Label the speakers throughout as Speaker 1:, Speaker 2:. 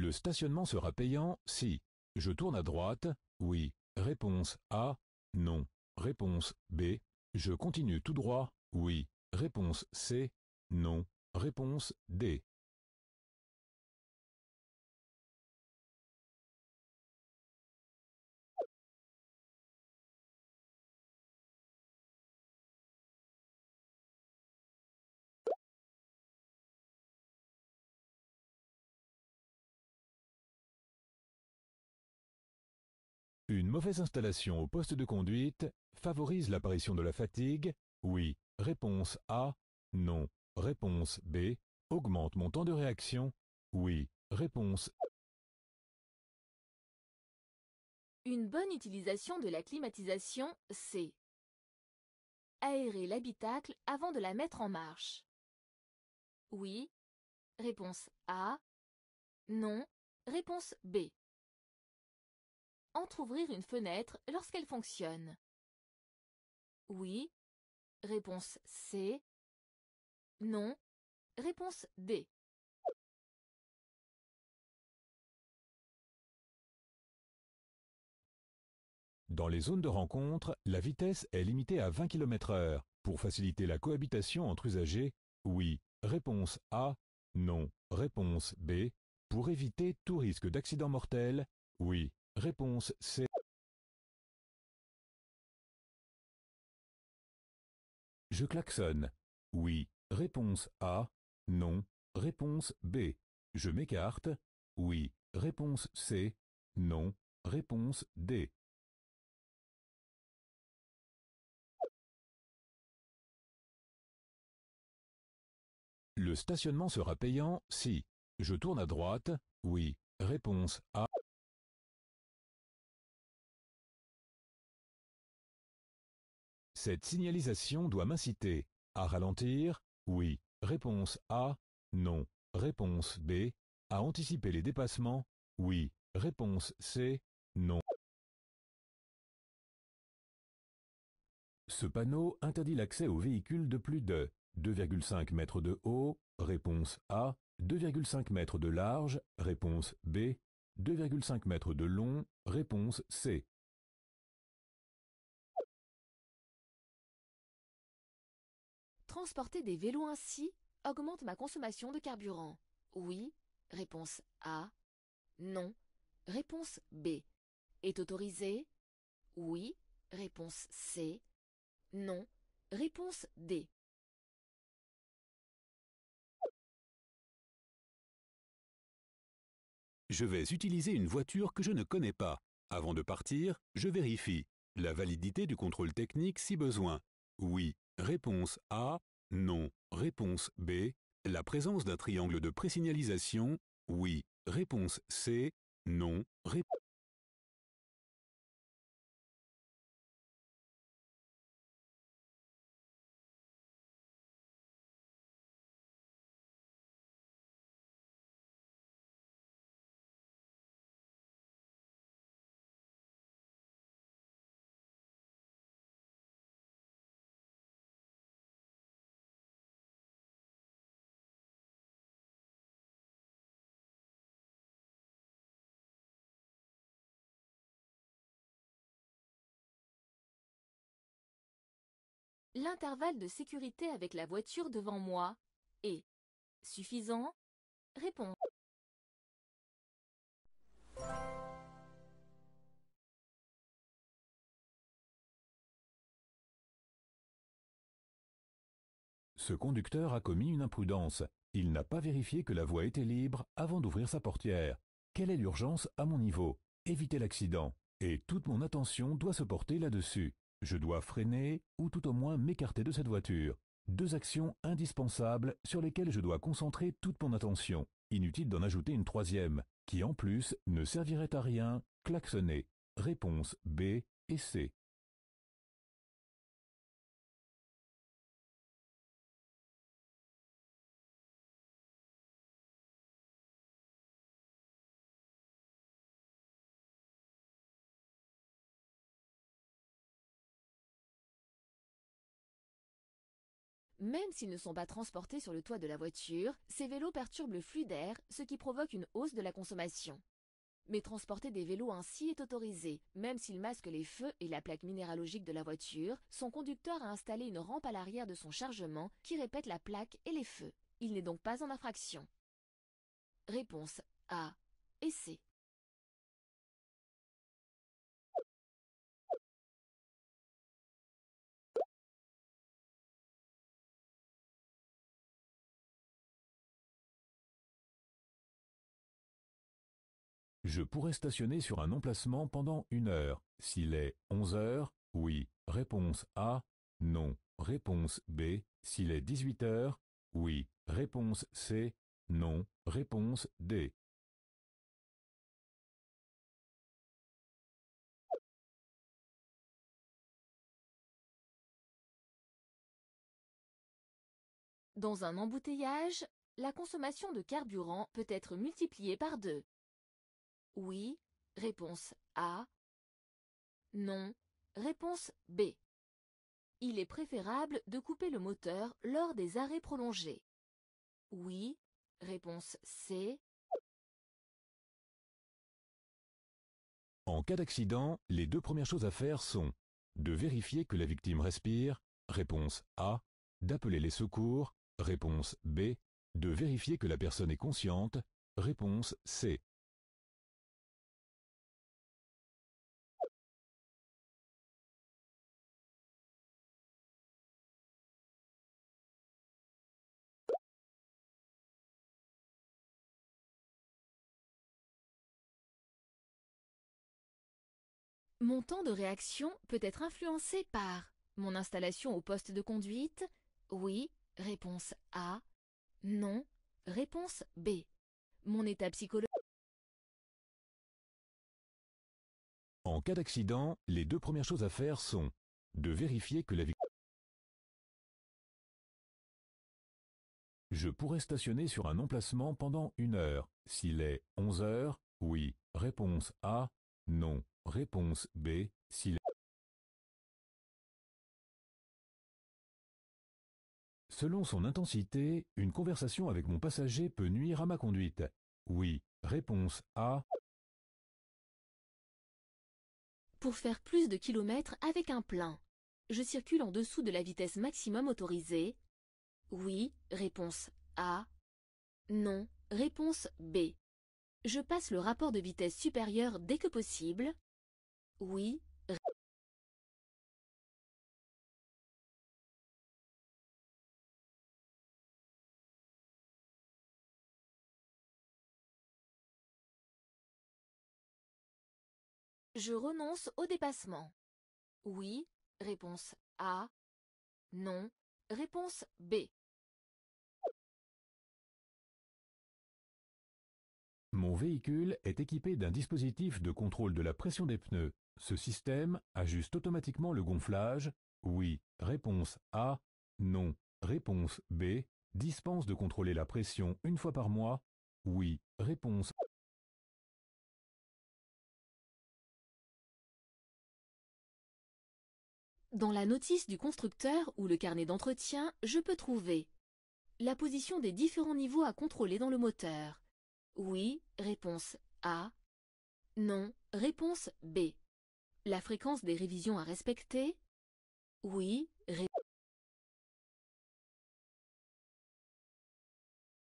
Speaker 1: Le stationnement sera payant si je tourne à droite, oui. Réponse A, non. Réponse B, je continue tout droit, oui. Réponse C, non. Réponse D. mauvaise installation au poste de conduite favorise l'apparition de la fatigue Oui. Réponse A. Non. Réponse B. Augmente mon temps de réaction Oui. Réponse
Speaker 2: Une bonne utilisation de la climatisation, c'est Aérer l'habitacle avant de la mettre en marche. Oui.
Speaker 3: Réponse A. Non. Réponse B entr'ouvrir une fenêtre lorsqu'elle fonctionne Oui. Réponse C. Non. Réponse D.
Speaker 1: Dans les zones de rencontre, la vitesse est limitée à 20 km heure. Pour faciliter la cohabitation entre usagers, oui. Réponse A. Non. Réponse B. Pour éviter tout risque d'accident mortel, oui.
Speaker 3: Réponse C.
Speaker 1: Je klaxonne. Oui. Réponse A. Non. Réponse B. Je m'écarte. Oui. Réponse C. Non.
Speaker 3: Réponse D. Le stationnement sera payant si je tourne à droite. Oui. Réponse A. Cette
Speaker 1: signalisation doit m'inciter à ralentir, oui, réponse A, non, réponse B, à anticiper les dépassements, oui, réponse C, non. Ce panneau interdit l'accès aux véhicules de plus de 2,5 mètres de haut, réponse A, 2,5 mètres de large, réponse B, 2,5 mètres de long,
Speaker 3: réponse C.
Speaker 2: Transporter des vélos ainsi augmente ma consommation de carburant. Oui. Réponse A. Non. Réponse B. Est autorisé Oui. Réponse C. Non.
Speaker 3: Réponse D.
Speaker 1: Je vais utiliser une voiture que je ne connais pas. Avant de partir, je vérifie la validité du contrôle technique si besoin. Oui, réponse A. Non. Réponse B. La présence d'un triangle de présignalisation Oui. Réponse C. Non. Réponse
Speaker 2: L'intervalle de sécurité avec la voiture devant moi est suffisant Répond.
Speaker 1: Ce conducteur a commis une imprudence. Il n'a pas vérifié que la voie était libre avant d'ouvrir sa portière. Quelle est l'urgence à mon niveau Éviter l'accident. Et toute mon attention doit se porter là-dessus. Je dois freiner ou tout au moins m'écarter de cette voiture. Deux actions indispensables sur lesquelles je dois concentrer toute mon attention. Inutile d'en ajouter une troisième, qui en plus ne servirait à rien, klaxonner. Réponse B et C.
Speaker 2: Même s'ils ne sont pas transportés sur le toit de la voiture, ces vélos perturbent le flux d'air, ce qui provoque une hausse de la consommation. Mais transporter des vélos ainsi est autorisé, même s'ils masquent les feux et la plaque minéralogique de la voiture, son conducteur a installé une rampe à l'arrière de son chargement qui répète la plaque et les feux. Il n'est donc pas en infraction. Réponse A et C.
Speaker 1: Je pourrais stationner sur un emplacement pendant une heure. S'il est 11 heures, oui. Réponse A, non. Réponse B, s'il est 18 heures, oui. Réponse C,
Speaker 3: non. Réponse D.
Speaker 2: Dans un embouteillage, la consommation de carburant peut être multipliée par deux. Oui. Réponse A. Non. Réponse B. Il est préférable de couper le moteur lors des arrêts prolongés. Oui.
Speaker 3: Réponse C.
Speaker 1: En cas d'accident, les deux premières choses à faire sont de vérifier que la victime respire, réponse A, d'appeler les secours, réponse B, de vérifier que la personne est consciente, réponse C.
Speaker 2: Mon temps de réaction peut être influencé par mon installation au poste de conduite Oui, réponse A. Non, réponse
Speaker 3: B. Mon état psychologique. En cas d'accident, les deux premières choses à faire sont de vérifier que la victime...
Speaker 1: Je pourrais stationner sur un emplacement pendant une heure. S'il est 11 heures, oui. Réponse A. Non.
Speaker 3: Réponse B
Speaker 1: Selon son intensité, une conversation avec mon passager peut nuire à ma conduite. Oui. Réponse A.
Speaker 2: Pour faire plus de kilomètres avec un plein. Je circule en dessous de la vitesse maximum autorisée. Oui. Réponse A. Non. Réponse B. Je passe le rapport de vitesse supérieur dès que possible.
Speaker 3: Oui Je renonce au dépassement. Oui, réponse A. Non, réponse B.
Speaker 1: Mon véhicule est équipé d'un dispositif de contrôle de la pression des pneus. Ce système ajuste automatiquement le gonflage Oui, réponse A, Non, réponse B, dispense de contrôler la pression une fois par mois Oui, réponse
Speaker 2: Dans la notice du constructeur ou le carnet d'entretien, je peux trouver la position des différents niveaux à contrôler dans le moteur. Oui, réponse A. Non, réponse B. La fréquence des révisions à respecter Oui,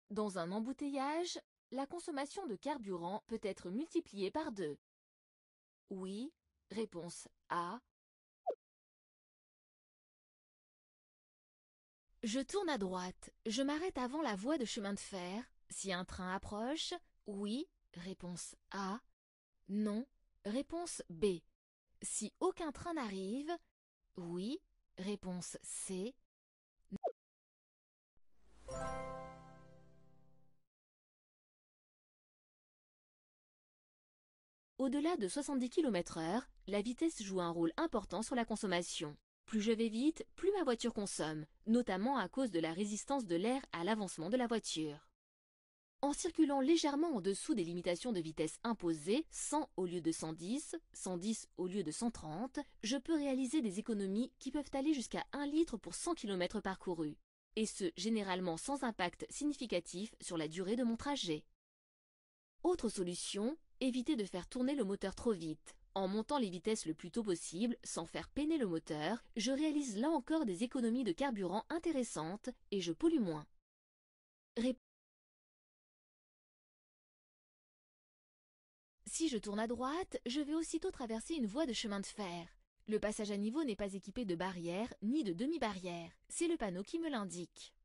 Speaker 3: Dans un embouteillage,
Speaker 2: la consommation de carburant peut être multipliée par deux. Oui, réponse A. Je tourne à droite, je m'arrête avant la voie de chemin de fer, si un train approche, oui, réponse A. Non, réponse B si aucun train n'arrive Oui. Réponse C. Au-delà de 70 km/h, la vitesse joue un rôle important sur la consommation. Plus je vais vite, plus ma voiture consomme, notamment à cause de la résistance de l'air à l'avancement de la voiture en circulant légèrement en dessous des limitations de vitesse imposées, 100 au lieu de 110, 110 au lieu de 130, je peux réaliser des économies qui peuvent aller jusqu'à 1 litre pour 100 km parcourus, et ce généralement sans impact significatif sur la durée de mon trajet. Autre solution, éviter de faire tourner le moteur trop vite. En montant les vitesses le plus tôt possible, sans faire peiner le moteur, je réalise là encore des économies de carburant intéressantes et je pollue moins. Si je tourne à droite, je vais aussitôt traverser une voie de chemin de fer. Le passage à niveau n'est pas équipé de barrières ni de demi-barrières, c'est le panneau qui me l'indique.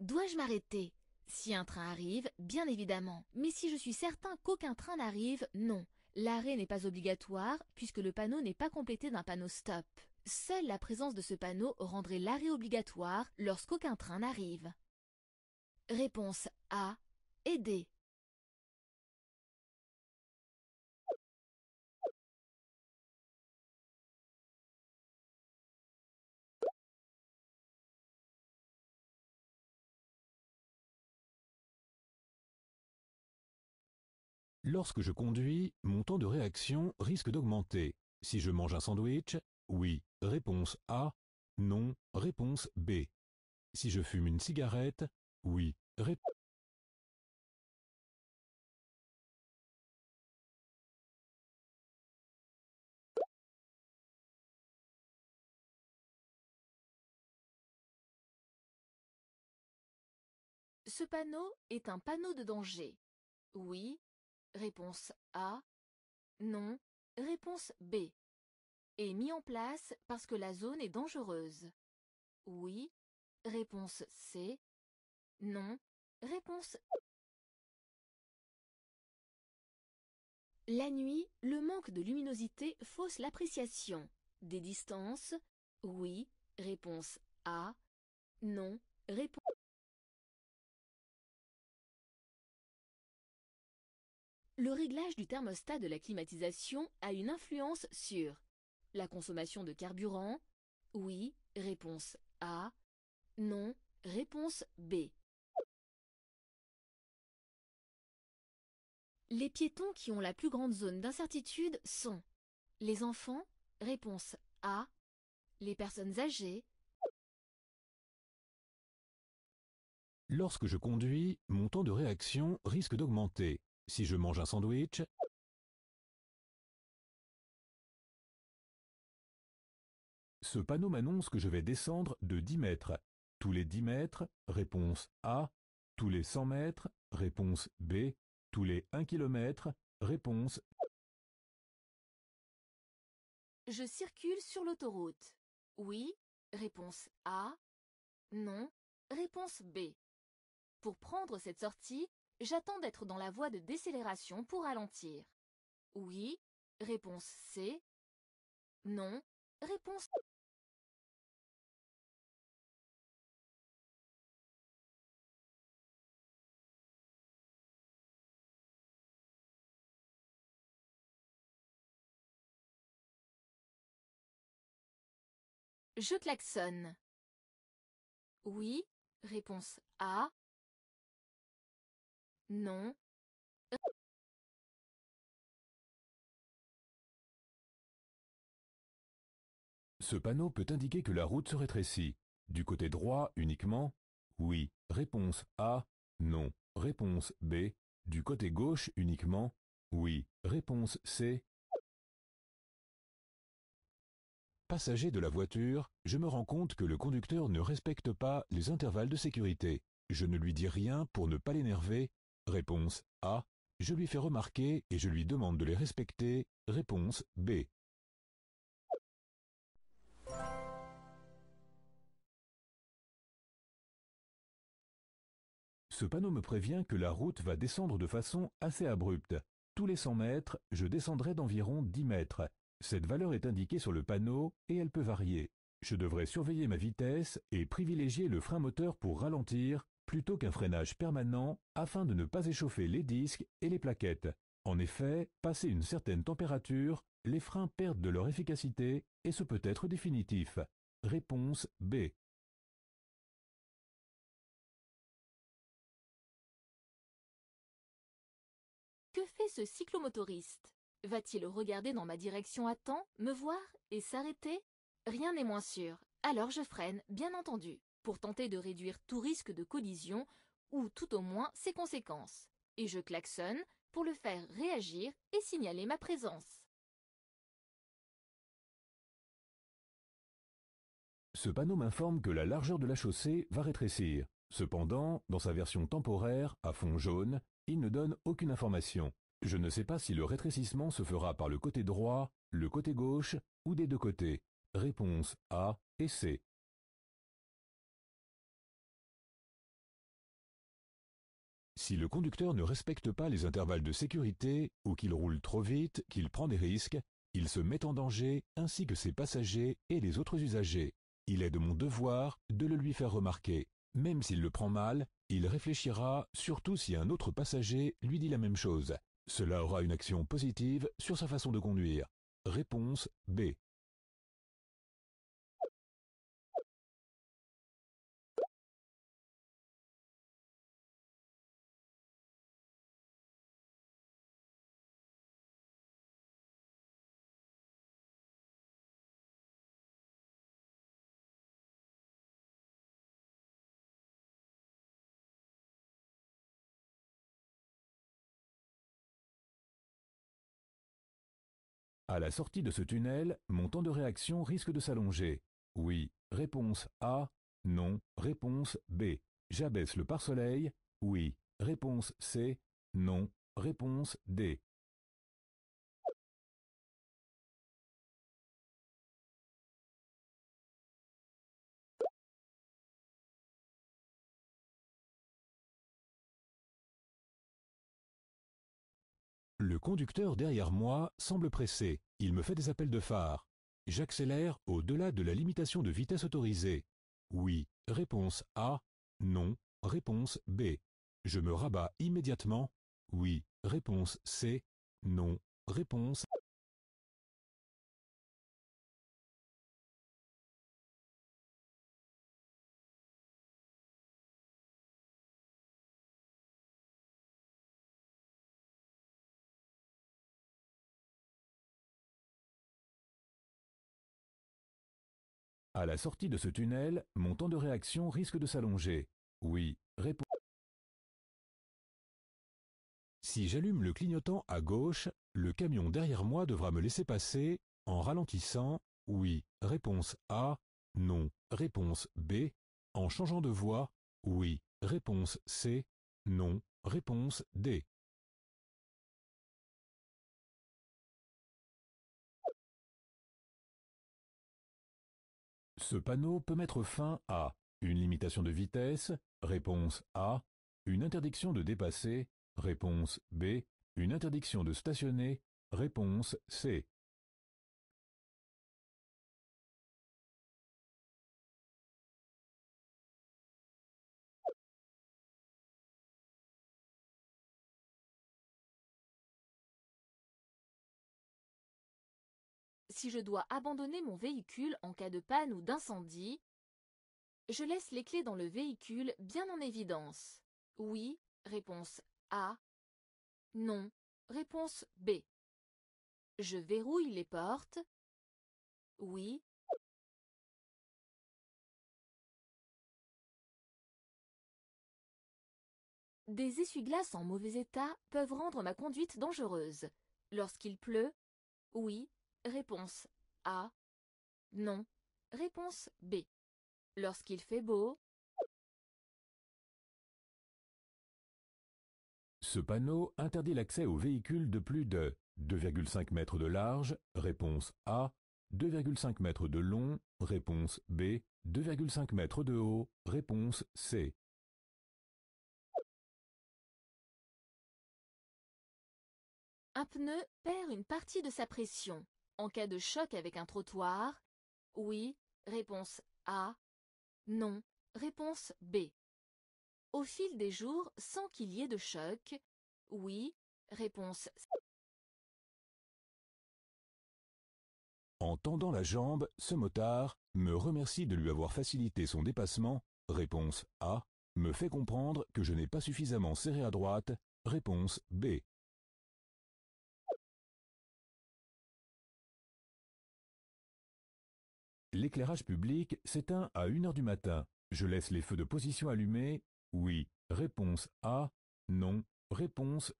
Speaker 2: Dois-je m'arrêter Si un train arrive, bien évidemment, mais si je suis certain qu'aucun train n'arrive, non. L'arrêt n'est pas obligatoire puisque le panneau n'est pas complété d'un panneau stop. Seule la présence de ce panneau rendrait l'arrêt obligatoire lorsqu'aucun train n'arrive. Réponse A
Speaker 3: et D.
Speaker 1: Lorsque je conduis, mon temps de réaction risque d'augmenter. Si je mange un sandwich, oui, réponse A, non, réponse B. Si je fume une cigarette, oui, réponse
Speaker 3: Ce panneau est un panneau de
Speaker 2: danger. Oui, Réponse A. Non. Réponse B. Est mis en place parce que la zone est dangereuse. Oui. Réponse C. Non. Réponse La nuit, le manque de luminosité fausse l'appréciation. Des distances Oui. Réponse A. Non. Réponse le réglage du thermostat de la climatisation a une influence sur la consommation de carburant Oui, réponse A. Non, réponse B. Les piétons qui ont la plus grande zone d'incertitude sont les enfants, réponse A, les personnes âgées.
Speaker 3: Lorsque je conduis, mon temps de réaction risque d'augmenter. Si je mange un sandwich…
Speaker 1: Ce panneau m'annonce que je vais descendre de 10 mètres. Tous les 10 mètres, réponse A. Tous les 100 mètres, réponse B. Tous les 1 km réponse
Speaker 2: Je circule sur l'autoroute. Oui, réponse A. Non, réponse B. Pour prendre cette sortie, J'attends d'être dans la voie de décélération pour ralentir. Oui. Réponse
Speaker 3: C. Non. Réponse Je klaxonne. Oui, réponse A. Non.
Speaker 1: Ce panneau peut indiquer que la route se rétrécit. Du côté droit uniquement Oui. Réponse A. Non. Réponse B. Du côté gauche uniquement Oui. Réponse C. Passager de la voiture, je me rends compte que le conducteur ne respecte pas les intervalles de sécurité. Je ne lui dis rien pour ne pas l'énerver Réponse A. Je lui fais remarquer et je lui demande de les respecter. Réponse B. Ce panneau me prévient que la route va descendre de façon assez abrupte. Tous les 100 mètres, je descendrai d'environ 10 mètres. Cette valeur est indiquée sur le panneau et elle peut varier. Je devrais surveiller ma vitesse et privilégier le frein moteur pour ralentir plutôt qu'un freinage permanent afin de ne pas échauffer les disques et les plaquettes. En effet, passé une certaine température, les freins perdent de leur efficacité et ce peut être définitif. Réponse B.
Speaker 2: Que fait ce cyclomotoriste Va-t-il regarder dans ma direction à temps, me voir et s'arrêter Rien n'est moins sûr. Alors je freine, bien entendu pour tenter de réduire tout risque de collision ou tout au moins ses conséquences, et je klaxonne pour le faire réagir et signaler ma présence.
Speaker 1: Ce panneau m'informe que la largeur de la chaussée va rétrécir. Cependant, dans sa version temporaire, à fond jaune, il ne donne aucune information. Je ne sais pas si le rétrécissement se fera par le côté droit, le côté gauche ou des deux côtés. Réponse A et C.
Speaker 3: Si le conducteur
Speaker 1: ne respecte pas les intervalles de sécurité ou qu'il roule trop vite, qu'il prend des risques, il se met en danger ainsi que ses passagers et les autres usagers. Il est de mon devoir de le lui faire remarquer. Même s'il le prend mal, il réfléchira, surtout si un autre passager lui dit la même chose. Cela aura une action positive sur sa façon de conduire. Réponse B. À la sortie de ce tunnel, mon temps de réaction risque de s'allonger. Oui, réponse A. Non, réponse B. J'abaisse le pare-soleil. Oui, réponse C. Non, réponse D. Le conducteur derrière moi semble pressé. Il me fait des appels de phare. J'accélère au-delà de la limitation de vitesse autorisée. Oui. Réponse A. Non. Réponse B. Je me rabats immédiatement. Oui. Réponse C. Non. Réponse
Speaker 3: À la sortie de ce tunnel, mon temps de
Speaker 1: réaction risque de s'allonger. Oui, réponse Si j'allume le clignotant à gauche, le camion derrière moi devra me laisser passer en ralentissant. Oui, réponse A. Non, réponse B. En changeant de voie. Oui, réponse C. Non, réponse D. Ce panneau peut mettre fin à une limitation de vitesse, réponse A, une interdiction de dépasser, réponse B, une interdiction de stationner, réponse C.
Speaker 2: si je dois abandonner mon véhicule en cas de panne ou d'incendie, je laisse les clés dans le véhicule bien en évidence. Oui, réponse A. Non, réponse B. Je verrouille les
Speaker 3: portes. Oui.
Speaker 2: Des essuie-glaces en mauvais état peuvent rendre ma conduite dangereuse. Lorsqu'il pleut Oui, Réponse A. Non. Réponse B. Lorsqu'il
Speaker 3: fait beau. Ce
Speaker 1: panneau interdit l'accès aux véhicules de plus de 2,5 mètres de large. Réponse A. 2,5 mètres de long. Réponse B. 2,5 mètres de haut. Réponse C.
Speaker 2: Un pneu perd une partie de sa pression en cas de choc avec un trottoir Oui, réponse A. Non, réponse B. Au fil des jours, sans qu'il y ait de choc
Speaker 3: Oui, réponse C.
Speaker 1: En tendant la jambe, ce motard me remercie de lui avoir facilité son dépassement. Réponse A. Me fait comprendre que je n'ai pas suffisamment serré à droite.
Speaker 3: Réponse B.
Speaker 1: L'éclairage public s'éteint à 1h du matin. Je laisse les feux de position allumés. Oui. Réponse A. Non. Réponse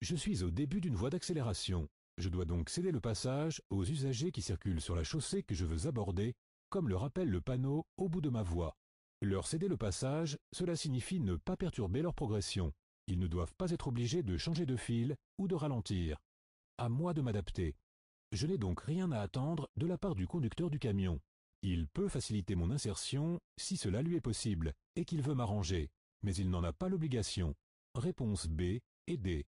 Speaker 1: Je suis au début d'une voie d'accélération. Je dois donc céder le passage aux usagers qui circulent sur la chaussée que je veux aborder, comme le rappelle le panneau au bout de ma voie. Leur céder le passage, cela signifie ne pas perturber leur progression. Ils ne doivent pas être obligés de changer de fil ou de ralentir. À moi de m'adapter. Je n'ai donc rien à attendre de la part du conducteur du camion. Il peut faciliter mon insertion si cela lui est possible et qu'il veut m'arranger, mais il n'en a pas l'obligation. Réponse B et D.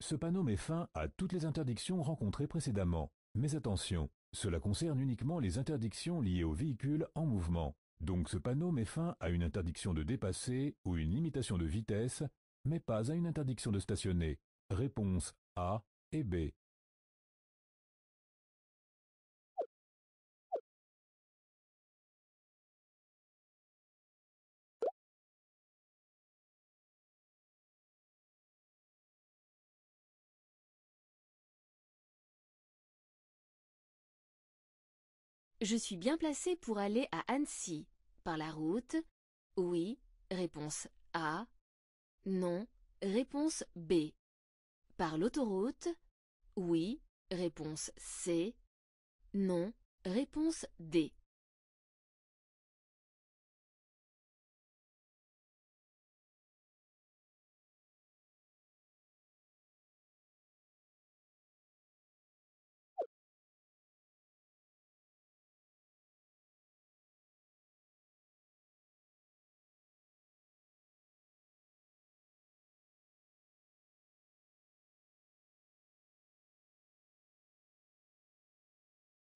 Speaker 1: Ce panneau met fin à toutes les interdictions rencontrées précédemment, mais attention, cela concerne uniquement les interdictions liées aux véhicules en mouvement, donc ce panneau met fin à une interdiction de dépasser ou une limitation de vitesse, mais pas à une interdiction de stationner. Réponse A et B.
Speaker 2: Je suis bien placé pour aller à Annecy. Par la route Oui. Réponse A. Non. Réponse B. Par l'autoroute Oui. Réponse C.
Speaker 3: Non. Réponse D.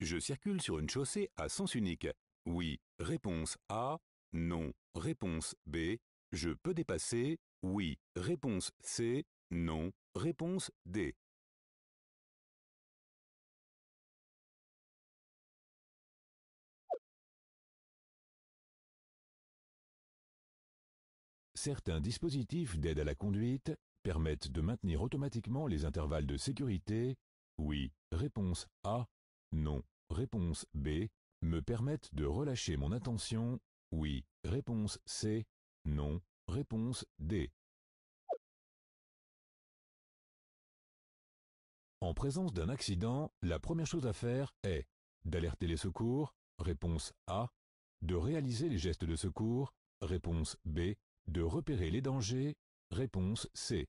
Speaker 1: Je circule sur une chaussée à sens unique. Oui. Réponse A. Non. Réponse B. Je peux dépasser. Oui. Réponse
Speaker 3: C. Non. Réponse D.
Speaker 1: Certains dispositifs d'aide à la conduite permettent de maintenir automatiquement les intervalles de sécurité. Oui. Réponse A. Non. Réponse B. Me permettent de relâcher mon attention. Oui. Réponse C. Non. Réponse D. En présence d'un accident, la première chose à faire est d'alerter les secours, réponse A, de réaliser les gestes de secours, réponse B, de repérer les dangers, réponse C.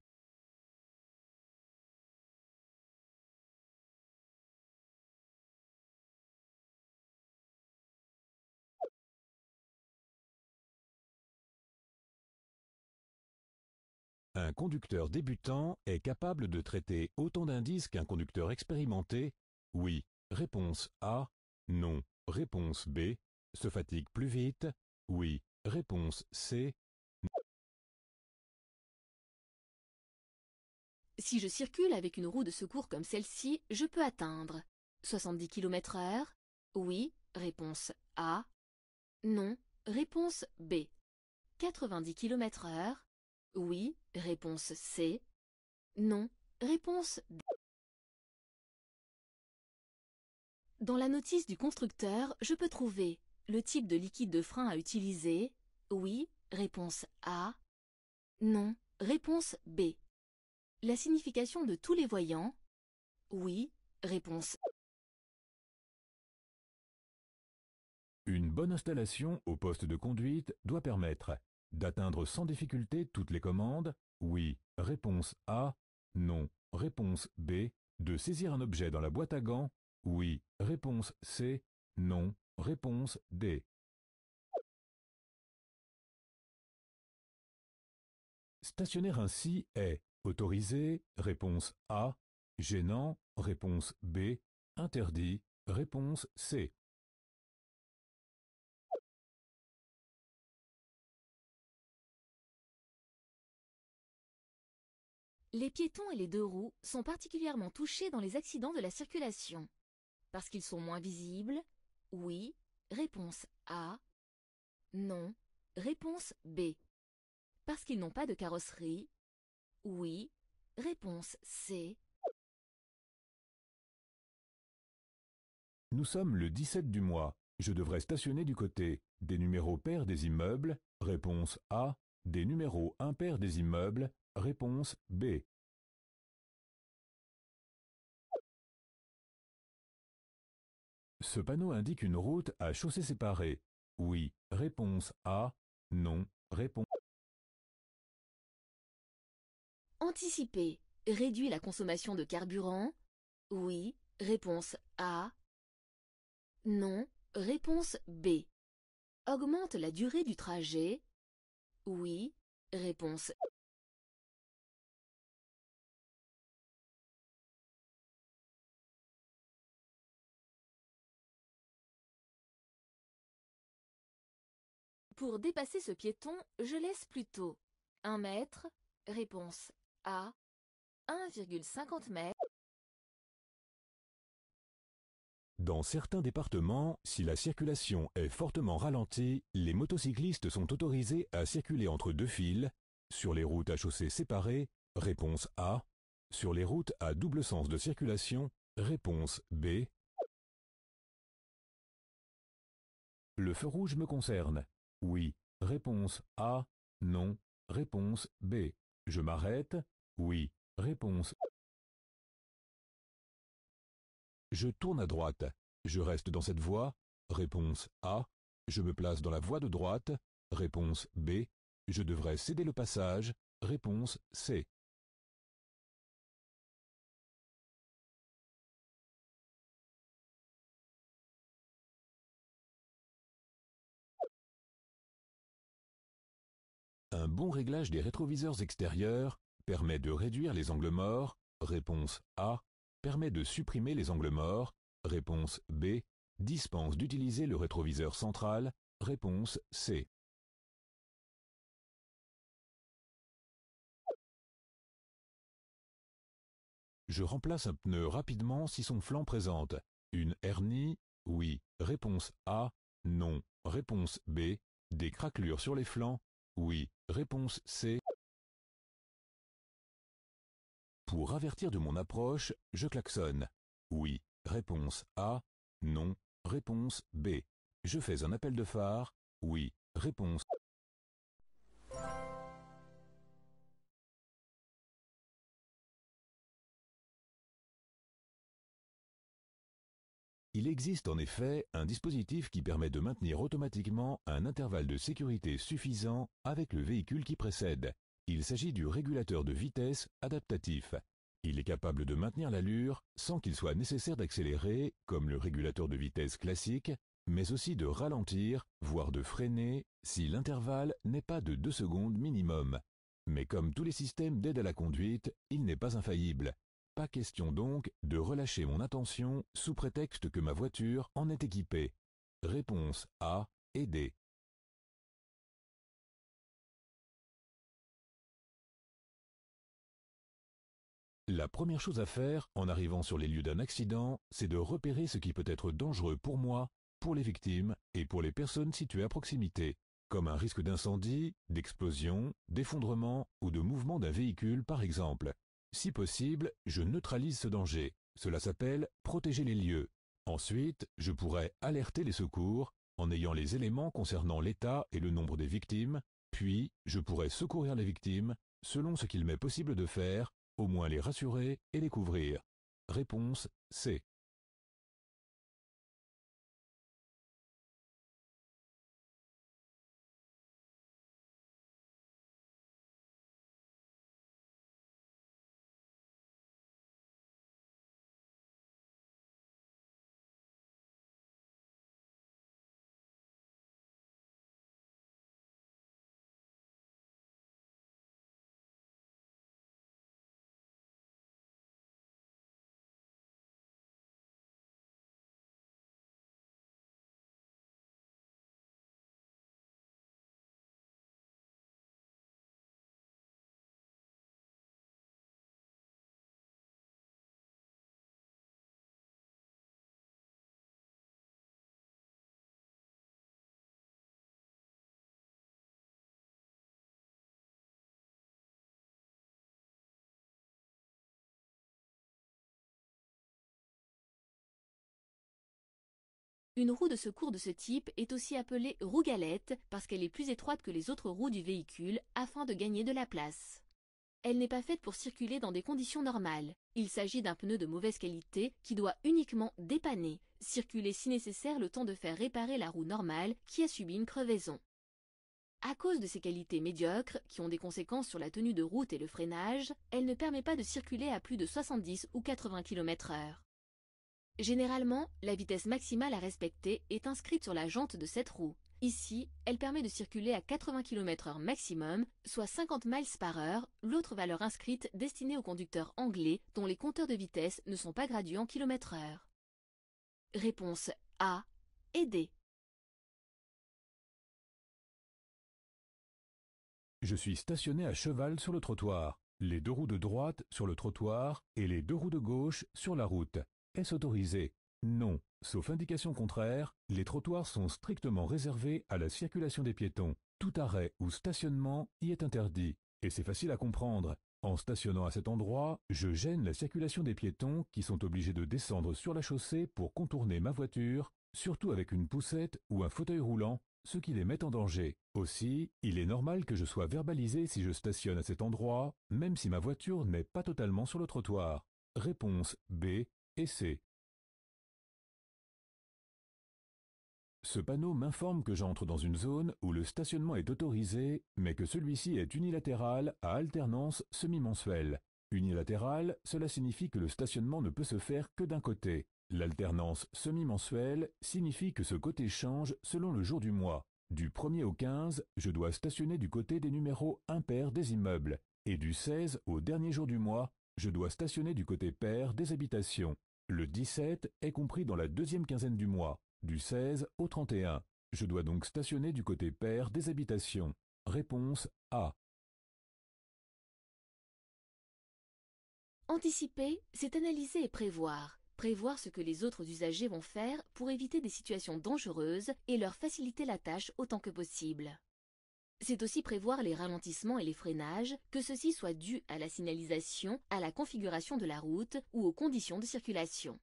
Speaker 1: conducteur débutant est capable de traiter autant d'indices qu'un conducteur expérimenté Oui. Réponse A. Non. Réponse B. Se fatigue plus vite
Speaker 3: Oui. Réponse C.
Speaker 2: Si je circule avec une roue de secours comme celle-ci, je peux atteindre 70 km heure Oui, réponse A. Non, réponse B. 90 km heure oui, réponse C. Non, réponse D. Dans la notice du constructeur, je peux trouver le type de liquide de frein à utiliser. Oui, réponse A. Non, réponse B. La signification de tous les voyants. Oui, réponse
Speaker 1: Une bonne installation au poste de conduite doit permettre D'atteindre sans difficulté toutes les commandes Oui. Réponse A. Non. Réponse B. De saisir un objet dans la boîte à gants Oui. Réponse C. Non. Réponse D.
Speaker 3: Stationner ainsi est autorisé, réponse A, gênant, réponse B, interdit, réponse C.
Speaker 2: Les piétons et les deux roues sont particulièrement touchés dans les accidents de la circulation. Parce qu'ils sont moins visibles Oui. Réponse A. Non. Réponse B. Parce qu'ils n'ont pas de carrosserie Oui. Réponse C.
Speaker 1: Nous sommes le 17 du mois. Je devrais stationner du côté des numéros pairs des immeubles. Réponse A. Des numéros impairs des immeubles. Réponse
Speaker 3: B. Ce panneau indique une route à chaussée séparée. Oui. Réponse
Speaker 1: A. Non. Réponse.
Speaker 2: Anticiper. Réduit la consommation de carburant. Oui. Réponse A. Non. Réponse B. Augmente la durée
Speaker 3: du trajet. Oui. Réponse
Speaker 2: Pour dépasser ce piéton, je laisse plutôt 1 mètre. Réponse A. 1,50 mètre.
Speaker 1: Dans certains départements, si la circulation est fortement ralentie, les motocyclistes sont autorisés à circuler entre deux fils, sur les routes à chaussées séparées, réponse A, sur les routes à double sens de circulation, réponse B. Le feu rouge me concerne.
Speaker 3: Oui. Réponse A. Non. Réponse B. Je m'arrête.
Speaker 1: Oui. Réponse. Je tourne à droite. Je reste dans cette voie. Réponse A. Je me place dans la voie de droite. Réponse B. Je devrais céder le passage. Réponse C. bon réglage des rétroviseurs extérieurs permet de réduire les angles morts, réponse A, permet de supprimer les angles morts, réponse B, dispense d'utiliser le rétroviseur central, réponse C. Je remplace un pneu rapidement si son flanc présente une hernie, oui, réponse A, non, réponse B, des craquelures sur les flancs, oui. Réponse C. Pour avertir de mon approche, je klaxonne. Oui. Réponse A. Non. Réponse B. Je fais un appel de phare. Oui. Réponse Il existe en effet un dispositif qui permet de maintenir automatiquement un intervalle de sécurité suffisant avec le véhicule qui précède. Il s'agit du régulateur de vitesse adaptatif. Il est capable de maintenir l'allure sans qu'il soit nécessaire d'accélérer, comme le régulateur de vitesse classique, mais aussi de ralentir, voire de freiner, si l'intervalle n'est pas de 2 secondes minimum. Mais comme tous les systèmes d'aide à la conduite, il n'est pas infaillible. Pas question donc de relâcher mon attention sous prétexte que ma voiture en est équipée. Réponse A et D. La première chose à faire en arrivant sur les lieux d'un accident, c'est de repérer ce qui peut être dangereux pour moi, pour les victimes et pour les personnes situées à proximité, comme un risque d'incendie, d'explosion, d'effondrement ou de mouvement d'un véhicule par exemple. Si possible, je neutralise ce danger. Cela s'appelle protéger les lieux. Ensuite, je pourrais alerter les secours en ayant les éléments concernant l'état et le nombre des victimes, puis je pourrais secourir les victimes selon ce qu'il m'est possible de faire, au moins les rassurer et les couvrir. Réponse C.
Speaker 2: Une roue de secours de ce type est aussi appelée roue galette parce qu'elle est plus étroite que les autres roues du véhicule afin de gagner de la place. Elle n'est pas faite pour circuler dans des conditions normales. Il s'agit d'un pneu de mauvaise qualité qui doit uniquement dépanner, circuler si nécessaire le temps de faire réparer la roue normale qui a subi une crevaison. À cause de ses qualités médiocres, qui ont des conséquences sur la tenue de route et le freinage, elle ne permet pas de circuler à plus de 70 ou 80 km h Généralement, la vitesse maximale à respecter est inscrite sur la jante de cette roue. Ici, elle permet de circuler à 80 km/h maximum, soit 50 miles par heure, l'autre valeur inscrite destinée au conducteur anglais dont les compteurs de vitesse ne sont pas gradués en km/h. Réponse A et D.
Speaker 1: Je suis stationné à cheval sur le trottoir, les deux roues de droite sur le trottoir et les deux roues de gauche sur la route. Est-ce autorisé Non, sauf indication contraire, les trottoirs sont strictement réservés à la circulation des piétons. Tout arrêt ou stationnement y est interdit. Et c'est facile à comprendre. En stationnant à cet endroit, je gêne la circulation des piétons qui sont obligés de descendre sur la chaussée pour contourner ma voiture, surtout avec une poussette ou un fauteuil roulant, ce qui les met en danger. Aussi, il est normal que je sois verbalisé si je stationne à cet endroit, même si ma voiture n'est pas totalement sur le trottoir. Réponse B. Essai Ce panneau m'informe que j'entre dans une zone où le stationnement est autorisé, mais que celui-ci est unilatéral à alternance semi-mensuelle. Unilatéral, cela signifie que le stationnement ne peut se faire que d'un côté. L'alternance semi-mensuelle signifie que ce côté change selon le jour du mois. Du 1er au 15, je dois stationner du côté des numéros impairs des immeubles, et du 16 au dernier jour du mois, je dois stationner du côté pair des habitations. Le 17 est compris dans la deuxième quinzaine du mois, du 16 au 31. Je dois donc stationner du côté pair des habitations. Réponse A.
Speaker 2: Anticiper, c'est analyser et prévoir. Prévoir ce que les autres usagers vont faire pour éviter des situations dangereuses et leur faciliter la tâche autant que possible. C'est aussi prévoir les ralentissements et les freinages, que ceci soit dû à la signalisation, à la configuration de la route ou aux conditions de circulation.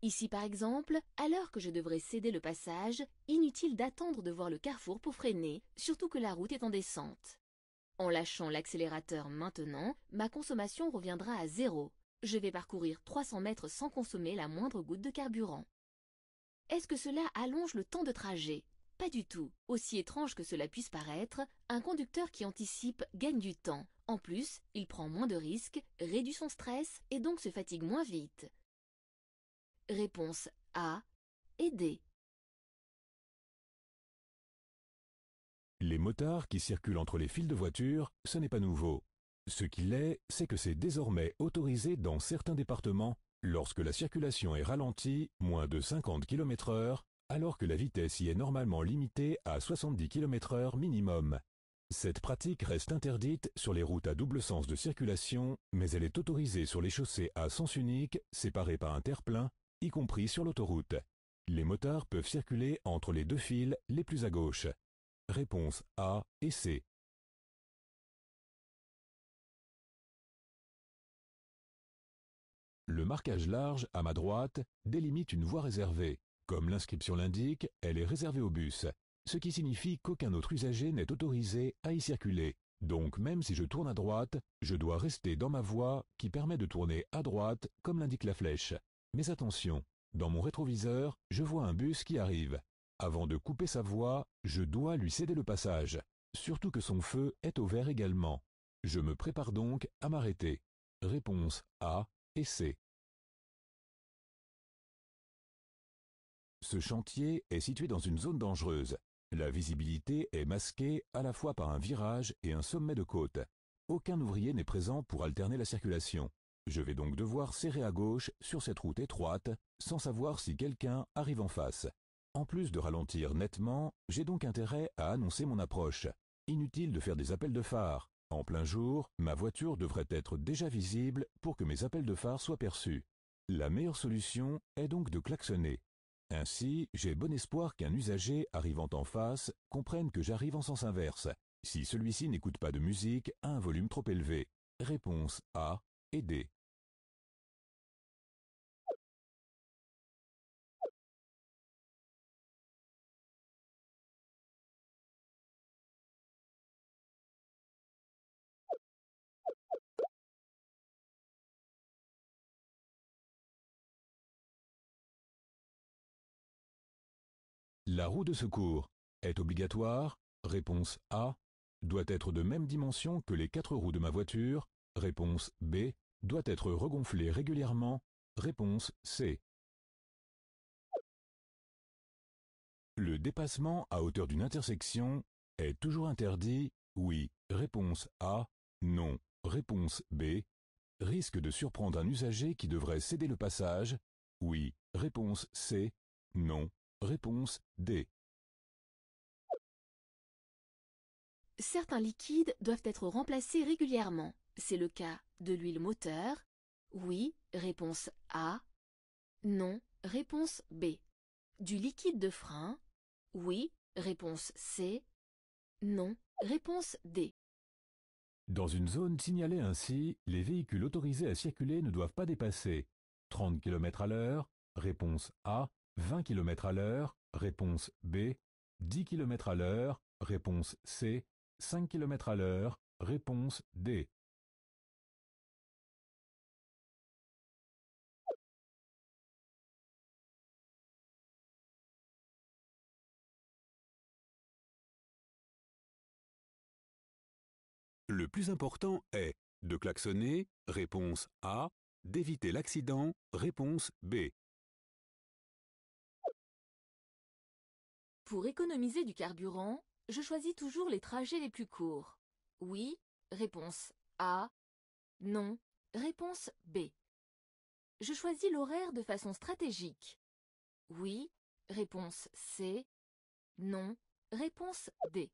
Speaker 2: Ici par exemple, à l'heure que je devrais céder le passage, inutile d'attendre de voir le carrefour pour freiner, surtout que la route est en descente. En lâchant l'accélérateur maintenant, ma consommation reviendra à zéro. Je vais parcourir 300 mètres sans consommer la moindre goutte de carburant. Est-ce que cela allonge le temps de trajet pas du tout. Aussi étrange que cela puisse paraître, un conducteur qui anticipe gagne du temps. En plus, il prend moins de risques, réduit son stress et donc se fatigue moins vite. Réponse
Speaker 3: A et D.
Speaker 1: Les motards qui circulent entre les fils de voiture, ce n'est pas nouveau. Ce qu'il est, c'est que c'est désormais autorisé dans certains départements lorsque la circulation est ralentie, moins de 50 km h alors que la vitesse y est normalement limitée à 70 km/h minimum. Cette pratique reste interdite sur les routes à double sens de circulation, mais elle est autorisée sur les chaussées à sens unique, séparées par un terre-plein, y compris sur l'autoroute. Les moteurs peuvent circuler entre les deux fils les plus à gauche. Réponse
Speaker 3: A et C.
Speaker 1: Le marquage large à ma droite délimite une voie réservée. Comme l'inscription l'indique, elle est réservée au bus, ce qui signifie qu'aucun autre usager n'est autorisé à y circuler. Donc même si je tourne à droite, je dois rester dans ma voie qui permet de tourner à droite comme l'indique la flèche. Mais attention, dans mon rétroviseur, je vois un bus qui arrive. Avant de couper sa voie, je dois lui céder le passage, surtout que son feu est au vert également. Je me prépare donc à m'arrêter. Réponse A et C. Ce chantier est situé dans une zone dangereuse. La visibilité est masquée à la fois par un virage et un sommet de côte. Aucun ouvrier n'est présent pour alterner la circulation. Je vais donc devoir serrer à gauche sur cette route étroite sans savoir si quelqu'un arrive en face. En plus de ralentir nettement, j'ai donc intérêt à annoncer mon approche. Inutile de faire des appels de phare. En plein jour, ma voiture devrait être déjà visible pour que mes appels de phare soient perçus. La meilleure solution est donc de klaxonner. Ainsi, j'ai bon espoir qu'un usager arrivant en face comprenne que j'arrive en sens inverse, si celui-ci n'écoute pas de musique à un volume trop élevé. Réponse A et D. La roue de secours est obligatoire Réponse A. Doit être de même dimension que les quatre roues de ma voiture Réponse B. Doit être regonflée régulièrement Réponse C. Le dépassement à hauteur d'une intersection est toujours interdit Oui. Réponse A. Non. Réponse B. Risque de surprendre un usager qui devrait céder le passage Oui. Réponse C. Non. Réponse D.
Speaker 2: Certains liquides doivent être remplacés régulièrement. C'est le cas de l'huile moteur. Oui, réponse A. Non, réponse B. Du liquide de frein. Oui, réponse C. Non, réponse D.
Speaker 1: Dans une zone signalée ainsi, les véhicules autorisés à circuler ne doivent pas dépasser 30 km à l'heure, réponse A, 20 km à l'heure, réponse B, 10 km à l'heure, réponse C, 5 km à l'heure, réponse D.
Speaker 3: Le plus important est de klaxonner, réponse A, d'éviter l'accident, réponse B.
Speaker 2: Pour économiser du carburant, je choisis toujours les trajets les plus courts. Oui, réponse A. Non, réponse B. Je choisis l'horaire de façon stratégique. Oui, réponse C. Non, réponse D.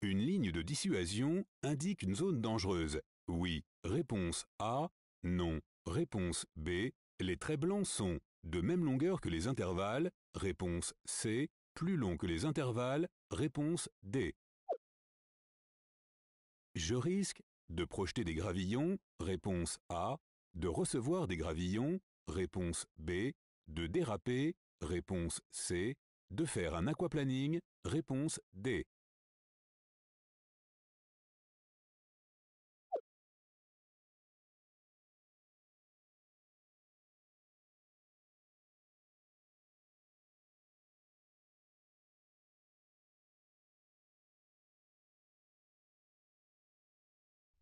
Speaker 1: Une ligne de dissuasion indique une zone dangereuse. Oui, réponse A. Non, réponse B. Les traits blancs sont de même longueur que les intervalles Réponse C. Plus long que les intervalles. Réponse D. Je risque de projeter des gravillons. Réponse A. De recevoir des gravillons. Réponse B. De déraper. Réponse C. De faire un aquaplaning. Réponse
Speaker 3: D.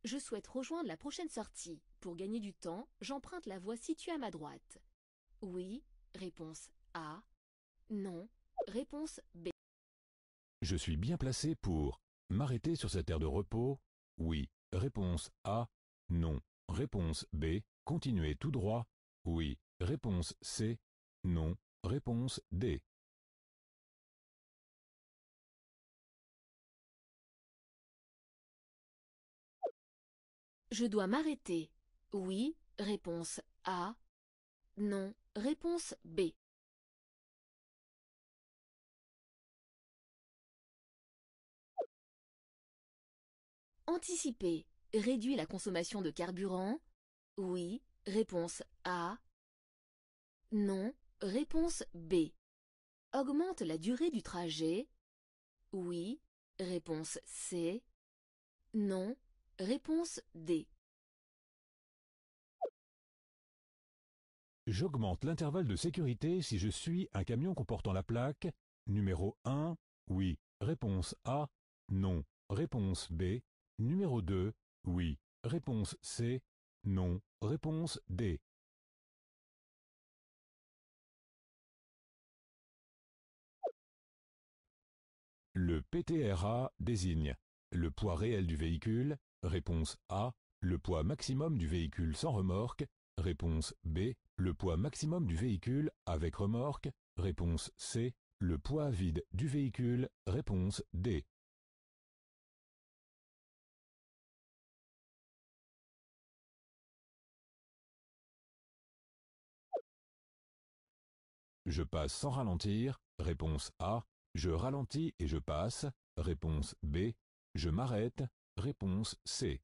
Speaker 2: Je souhaite rejoindre la prochaine sortie. Pour gagner du temps, j'emprunte la voie située à ma droite. Oui, réponse A. Non, réponse B.
Speaker 1: Je suis bien placé pour m'arrêter sur cette aire de repos. Oui, réponse A. Non, réponse B. Continuer tout droit. Oui, réponse C.
Speaker 3: Non, réponse D. Je dois m'arrêter. Oui, réponse A. Non, réponse B.
Speaker 2: Anticiper. Réduit la consommation de carburant Oui, réponse A. Non, réponse B. Augmente la durée du trajet Oui, réponse C. Non, Réponse D.
Speaker 1: J'augmente l'intervalle de sécurité si je suis un camion comportant la plaque numéro 1, oui. Réponse A, non. Réponse B, numéro 2, oui. Réponse
Speaker 3: C, non. Réponse D. Le
Speaker 1: PTRA désigne le poids réel du véhicule, Réponse A. Le poids maximum du véhicule sans remorque. Réponse B. Le poids maximum du véhicule avec remorque. Réponse C. Le poids vide du véhicule. Réponse D. Je passe sans ralentir. Réponse A. Je ralentis et je passe. Réponse B. Je m'arrête. Réponse C.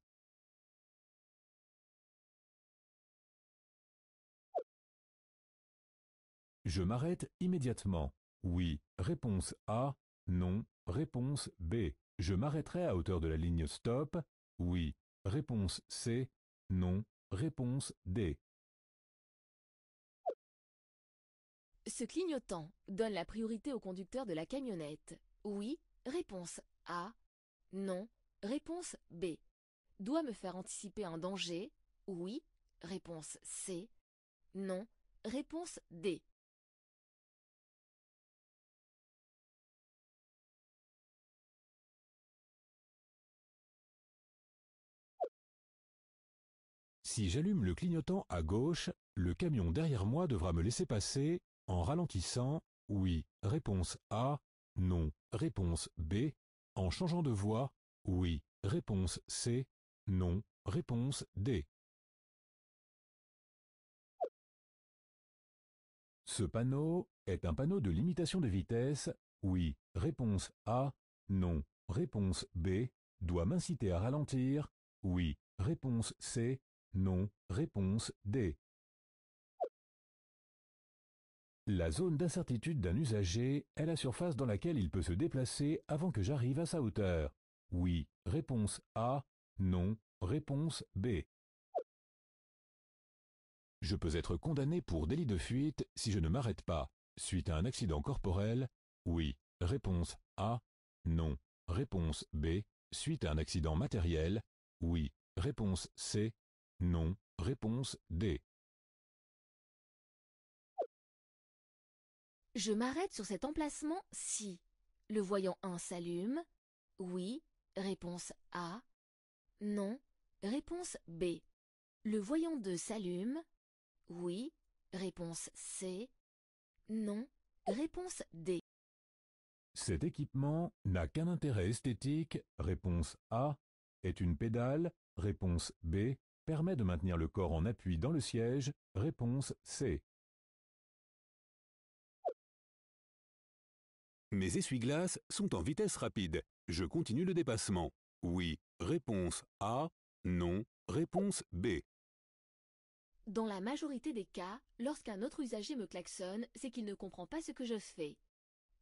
Speaker 1: Je m'arrête immédiatement. Oui. Réponse A. Non. Réponse B. Je m'arrêterai à hauteur de la ligne stop. Oui. Réponse C. Non. Réponse D.
Speaker 2: Ce clignotant donne la priorité au conducteur de la camionnette. Oui. Réponse A. Non. Réponse B. Doit me faire anticiper un danger Oui. Réponse C. Non. Réponse D.
Speaker 1: Si j'allume le clignotant à gauche, le camion derrière moi devra me laisser passer en ralentissant Oui. Réponse A. Non. Réponse B. En changeant de voie oui, réponse C. Non, réponse
Speaker 3: D. Ce
Speaker 1: panneau est un panneau de limitation de vitesse Oui, réponse A. Non, réponse B. Doit m'inciter à ralentir Oui, réponse C. Non, réponse D. La zone d'incertitude d'un usager est la surface dans laquelle il peut se déplacer avant que j'arrive à sa hauteur. Oui, réponse A. Non, réponse B. Je peux être condamné pour délit de fuite si je ne m'arrête pas, suite à un accident corporel. Oui, réponse A. Non, réponse B. Suite à un accident matériel. Oui, réponse C. Non, réponse D.
Speaker 2: Je m'arrête sur cet emplacement si le voyant 1 s'allume, oui, Réponse A. Non. Réponse B. Le voyant 2 s'allume. Oui. Réponse C. Non. Réponse D.
Speaker 1: Cet équipement n'a qu'un intérêt esthétique. Réponse A. Est une pédale. Réponse B. Permet de maintenir le corps en appui dans le siège. Réponse C. Mes essuie-glaces sont en vitesse rapide. Je continue le dépassement. Oui. Réponse A. Non. Réponse
Speaker 2: B. Dans la majorité des cas, lorsqu'un autre usager me klaxonne, c'est qu'il ne comprend pas ce que je fais.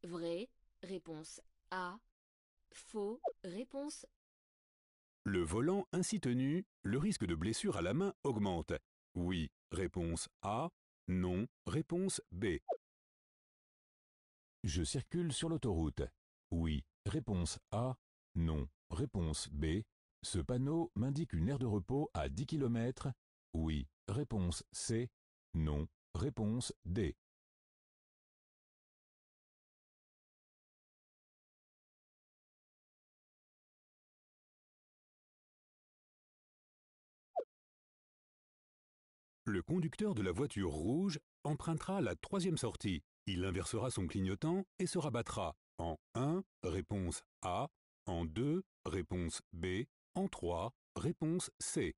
Speaker 2: Vrai. Réponse A. Faux. Réponse
Speaker 1: Le volant ainsi tenu, le risque de blessure à la main augmente. Oui. Réponse A. Non. Réponse B. Je circule sur l'autoroute. Oui. Réponse A. Non. Réponse B. Ce panneau m'indique une aire de repos à 10 km. Oui. Réponse C. Non. Réponse D. Le conducteur de la voiture rouge empruntera la troisième sortie. Il inversera son clignotant et se rabattra en 1, réponse A, en 2, réponse B, en 3, réponse C.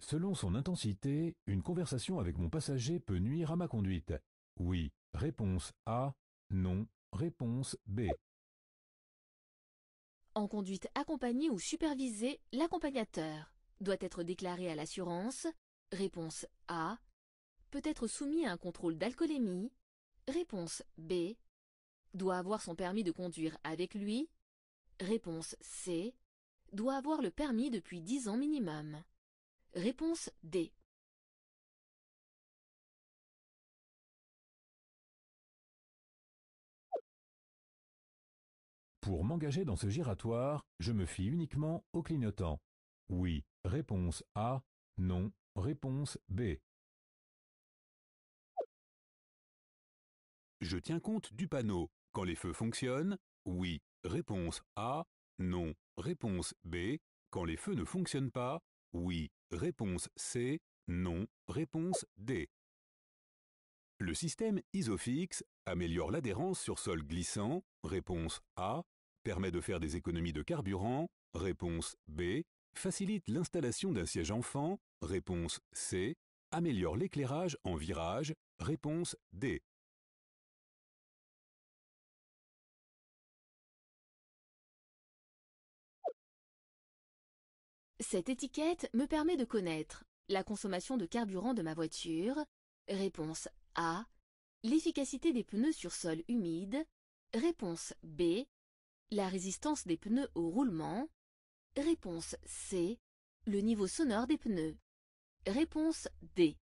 Speaker 1: Selon son intensité, une conversation avec mon passager peut nuire à ma conduite. Oui, réponse A, non, réponse B.
Speaker 2: En conduite accompagnée ou supervisée, l'accompagnateur doit être déclaré à l'assurance. Réponse A. Peut être soumis à un contrôle d'alcoolémie. Réponse B. Doit avoir son permis de conduire avec lui. Réponse C. Doit avoir le permis depuis 10 ans minimum. Réponse D.
Speaker 1: Pour m'engager dans ce giratoire, je me fie uniquement au clignotant. Oui. Réponse A Non Réponse B
Speaker 3: Je tiens compte du panneau. Quand les
Speaker 1: feux fonctionnent, oui. Réponse A Non Réponse B Quand les feux ne fonctionnent pas, oui. Réponse C Non Réponse D le système ISOFIX améliore l'adhérence sur sol glissant, réponse A, permet de faire des économies de carburant, réponse B, facilite l'installation d'un siège enfant, réponse C, améliore l'éclairage en virage, réponse D.
Speaker 2: Cette étiquette me permet de connaître la consommation de carburant de ma voiture, réponse A, l'efficacité des pneus sur sol humide, réponse B, la résistance des pneus au roulement, Réponse C. Le niveau sonore des pneus. Réponse D.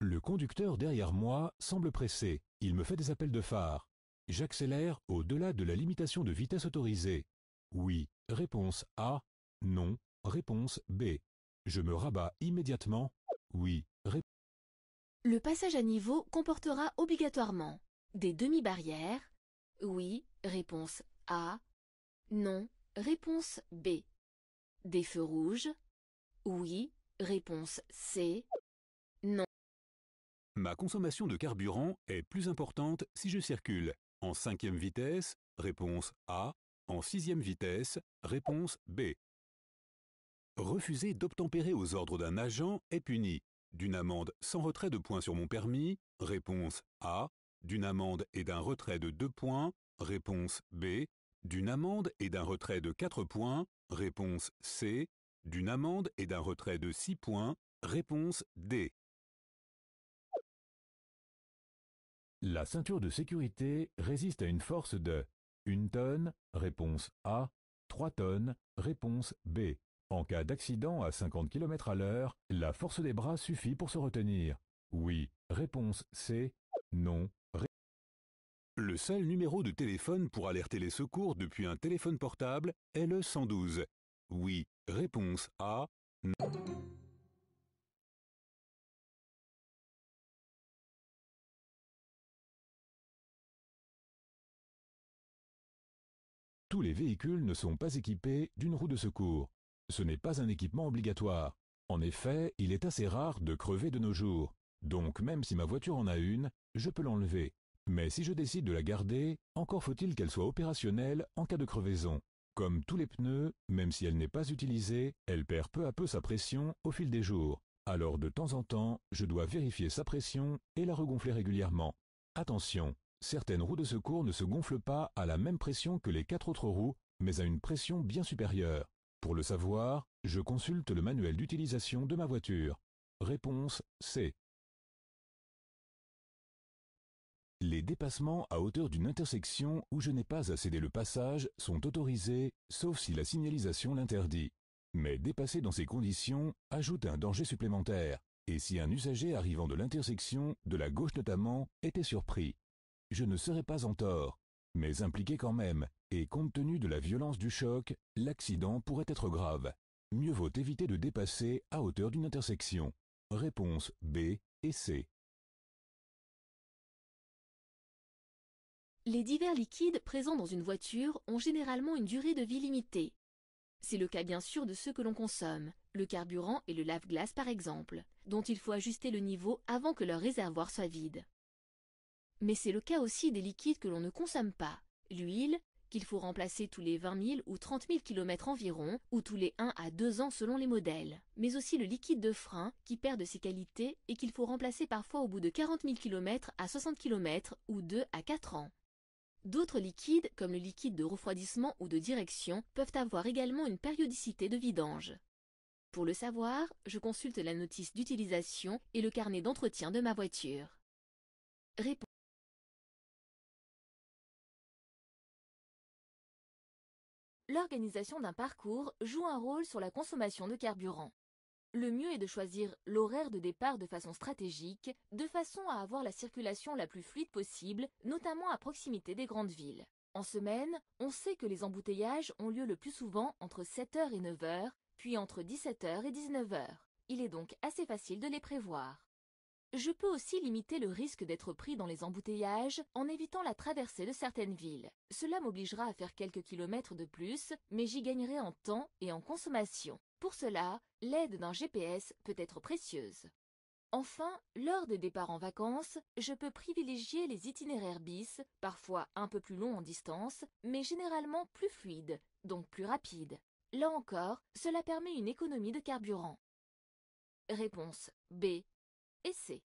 Speaker 1: Le conducteur derrière moi semble pressé. Il me fait des appels de phare. J'accélère au-delà de la limitation de vitesse autorisée. Oui. Réponse A. Non. Réponse B. Je me rabats immédiatement. Oui. Réponse
Speaker 2: Le passage à niveau comportera obligatoirement des demi-barrières Oui, réponse A. Non, réponse B. Des feux rouges Oui, réponse C. Non.
Speaker 1: Ma consommation de carburant est plus importante si je circule en cinquième vitesse, réponse A, en sixième vitesse, réponse B. Refuser d'obtempérer aux ordres d'un agent est puni d'une amende sans retrait de points sur mon permis, réponse A, d'une amende et d'un retrait de 2 points, réponse B, d'une amende et d'un retrait de 4 points, réponse C, d'une amende et d'un retrait de 6 points, réponse D. La ceinture de sécurité résiste à une force de 1 tonne, réponse A, 3 tonnes, réponse B. En cas d'accident à 50 km à l'heure, la force des bras suffit pour se retenir. Oui, réponse C. Non, le seul numéro de téléphone pour alerter les secours depuis un téléphone portable est le 112. Oui, réponse A. Non. Tous les véhicules ne sont pas équipés d'une roue de secours. Ce n'est pas un équipement obligatoire. En effet, il est assez rare de crever de nos jours. Donc même si ma voiture en a une, je peux l'enlever. Mais si je décide de la garder, encore faut-il qu'elle soit opérationnelle en cas de crevaison. Comme tous les pneus, même si elle n'est pas utilisée, elle perd peu à peu sa pression au fil des jours. Alors de temps en temps, je dois vérifier sa pression et la regonfler régulièrement. Attention, certaines roues de secours ne se gonflent pas à la même pression que les quatre autres roues, mais à une pression bien supérieure. Pour le savoir, je consulte le manuel d'utilisation de ma voiture. Réponse C. Les dépassements à hauteur d'une intersection où je n'ai pas à céder le passage sont autorisés, sauf si la signalisation l'interdit. Mais dépasser dans ces conditions ajoute un danger supplémentaire, et si un usager arrivant de l'intersection, de la gauche notamment, était surpris. Je ne serais pas en tort, mais impliqué quand même, et compte tenu de la violence du choc, l'accident pourrait être grave. Mieux vaut éviter de dépasser à hauteur d'une intersection. Réponse
Speaker 3: B et C.
Speaker 2: Les divers liquides présents dans une voiture ont généralement une durée de vie limitée. C'est le cas bien sûr de ceux que l'on consomme, le carburant et le lave-glace par exemple, dont il faut ajuster le niveau avant que leur réservoir soit vide. Mais c'est le cas aussi des liquides que l'on ne consomme pas, l'huile, qu'il faut remplacer tous les vingt mille ou trente mille km environ, ou tous les 1 à 2 ans selon les modèles, mais aussi le liquide de frein, qui perd de ses qualités et qu'il faut remplacer parfois au bout de quarante mille km à soixante km ou deux à 4 ans. D'autres liquides, comme le liquide de refroidissement ou de direction, peuvent avoir également une périodicité de vidange. Pour le savoir, je consulte la notice d'utilisation et le carnet d'entretien de ma voiture. L'organisation d'un parcours joue un rôle sur la consommation de carburant. Le mieux est de choisir l'horaire de départ de façon stratégique, de façon à avoir la circulation la plus fluide possible, notamment à proximité des grandes villes. En semaine, on sait que les embouteillages ont lieu le plus souvent entre 7h et 9h, puis entre 17h et 19h. Il est donc assez facile de les prévoir. Je peux aussi limiter le risque d'être pris dans les embouteillages en évitant la traversée de certaines villes. Cela m'obligera à faire quelques kilomètres de plus, mais j'y gagnerai en temps et en consommation. Pour cela, l'aide d'un GPS peut être précieuse. Enfin, lors des départs en vacances, je peux privilégier les itinéraires bis, parfois un peu plus longs en distance, mais généralement plus fluides, donc plus rapides. Là encore, cela permet une économie de carburant. Réponse B.
Speaker 3: Essai.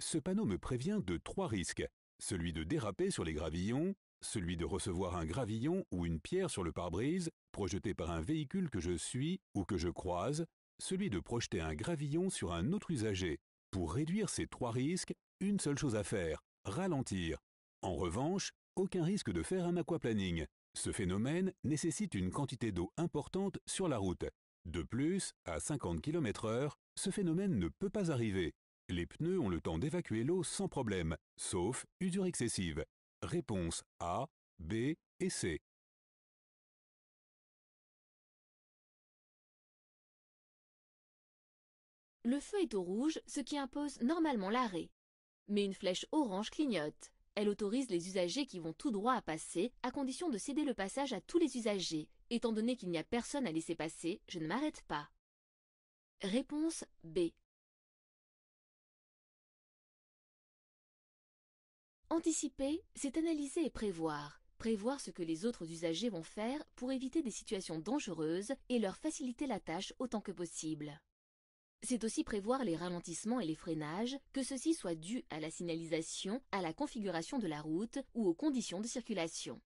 Speaker 1: Ce panneau me prévient de trois risques, celui de déraper sur les gravillons, celui de recevoir un gravillon ou une pierre sur le pare-brise, projeté par un véhicule que je suis ou que je croise, celui de projeter un gravillon sur un autre usager. Pour réduire ces trois risques, une seule chose à faire, ralentir. En revanche, aucun risque de faire un aquaplaning. Ce phénomène nécessite une quantité d'eau importante sur la route. De plus, à 50 km/h, ce phénomène ne peut pas arriver. Les pneus ont le temps d'évacuer l'eau sans problème, sauf usure excessive. Réponse A, B et C.
Speaker 2: Le feu est au rouge, ce qui impose normalement l'arrêt. Mais une flèche orange clignote. Elle autorise les usagers qui vont tout droit à passer, à condition de céder le passage à tous les usagers. Étant donné qu'il n'y a personne à laisser passer, je ne m'arrête pas. Réponse B. Anticiper, c'est analyser et prévoir. Prévoir ce que les autres usagers vont faire pour éviter des situations dangereuses et leur faciliter la tâche autant que possible. C'est aussi prévoir les ralentissements et les freinages, que ceci soit dû à la signalisation, à la configuration de la route ou aux conditions de circulation.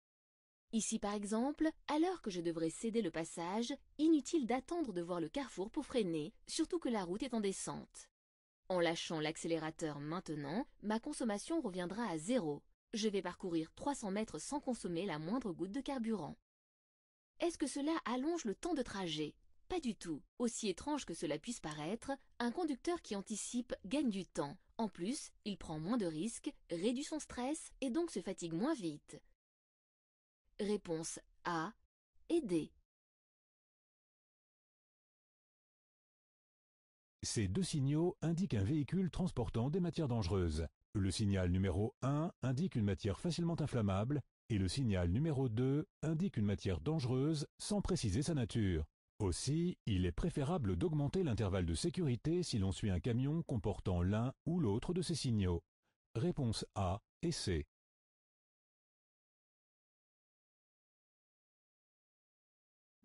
Speaker 2: Ici par exemple, à l'heure que je devrais céder le passage, inutile d'attendre de voir le carrefour pour freiner, surtout que la route est en descente. En lâchant l'accélérateur maintenant, ma consommation reviendra à zéro. Je vais parcourir 300 mètres sans consommer la moindre goutte de carburant. Est-ce que cela allonge le temps de trajet pas du tout. Aussi étrange que cela puisse paraître, un conducteur qui anticipe gagne du temps. En plus, il prend moins de risques, réduit son stress et donc se fatigue moins vite. Réponse A et D.
Speaker 1: Ces deux signaux indiquent un véhicule transportant des matières dangereuses. Le signal numéro 1 indique une matière facilement inflammable et le signal numéro 2 indique une matière dangereuse sans préciser sa nature. Aussi, il est préférable d'augmenter l'intervalle de sécurité si l'on suit un camion comportant l'un ou l'autre de ces signaux. Réponse A et C.